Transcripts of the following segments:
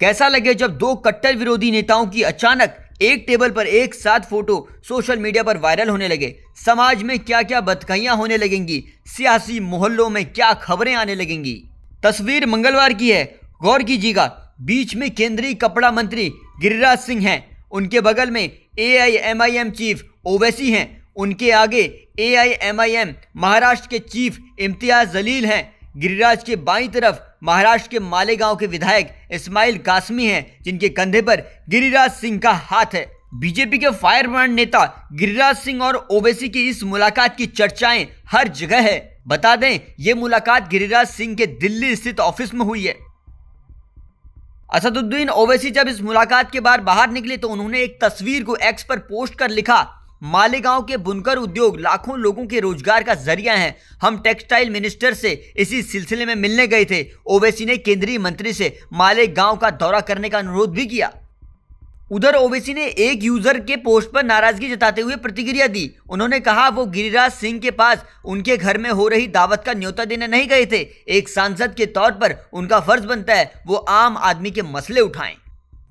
कैसा लगे जब दो कट्टर विरोधी नेताओं की अचानक एक टेबल पर एक साथ फोटो सोशल मीडिया पर वायरल होने लगे समाज में क्या क्या बदकइयाँ होने लगेंगी सियासी मोहल्लों में क्या खबरें आने लगेंगी तस्वीर मंगलवार की है गौर कीजिएगा बीच में केंद्रीय कपड़ा मंत्री गिरिराज सिंह हैं उनके बगल में ए चीफ ओवैसी हैं उनके आगे ए महाराष्ट्र के चीफ इम्तियाज जलील हैं गिरिराज के बाई तरफ महाराष्ट्र के मालेगांव के विधायक इस्माइल कासमी हैं जिनके कंधे पर गिरिराज सिंह का हाथ है बीजेपी के फायर ब्रांड नेता गिरिराज सिंह और ओवैसी की इस मुलाकात की चर्चाएं हर जगह है बता दें ये मुलाकात गिरिराज सिंह के दिल्ली स्थित ऑफिस में हुई है असदुद्दीन ओवैसी जब इस मुलाकात के बाद बाहर निकले तो उन्होंने एक तस्वीर को एक्स पर पोस्ट कर लिखा मालेगांव के बुनकर उद्योग लाखों लोगों के रोजगार का जरिया है हम टेक्सटाइल मिनिस्टर से इसी सिलसिले में मिलने गए थे ओवैसी ने केंद्रीय मंत्री से मालेगांव का दौरा करने का अनुरोध भी किया उधर ओवैसी ने एक यूजर के पोस्ट पर नाराजगी जताते हुए प्रतिक्रिया दी उन्होंने कहा वो गिरिराज सिंह के पास उनके घर में हो रही दावत का न्योता देने नहीं गए थे एक सांसद के तौर पर उनका फर्ज बनता है वो आम आदमी के मसले उठाएं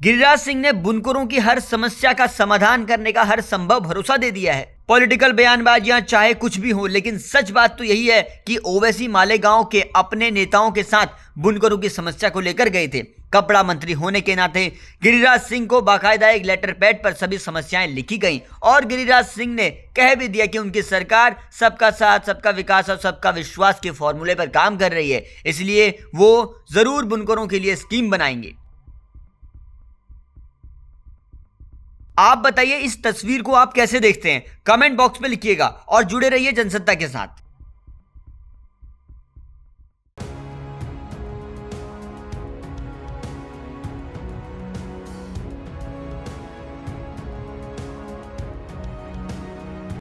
गिरिराज सिंह ने बुनकरों की हर समस्या का समाधान करने का हर संभव भरोसा दे दिया है पॉलिटिकल बयानबाजियां चाहे कुछ भी हो लेकिन सच बात तो यही है कि ओवैसी मालेगांव के अपने नेताओं के साथ बुनकरों की समस्या को लेकर गए थे कपड़ा मंत्री होने के नाते गिरिराज सिंह को बाकायदा एक लेटर पैड पर सभी समस्याएं लिखी गईं और गिरिराज सिंह ने कह भी दिया कि उनकी सरकार सबका साथ सबका विकास और सबका विश्वास के फॉर्मूले पर काम कर रही है इसलिए वो जरूर बुनकरों के लिए स्कीम बनाएंगे आप बताइए इस तस्वीर को आप कैसे देखते हैं कमेंट बॉक्स में लिखिएगा और जुड़े रहिए जनसत्ता के साथ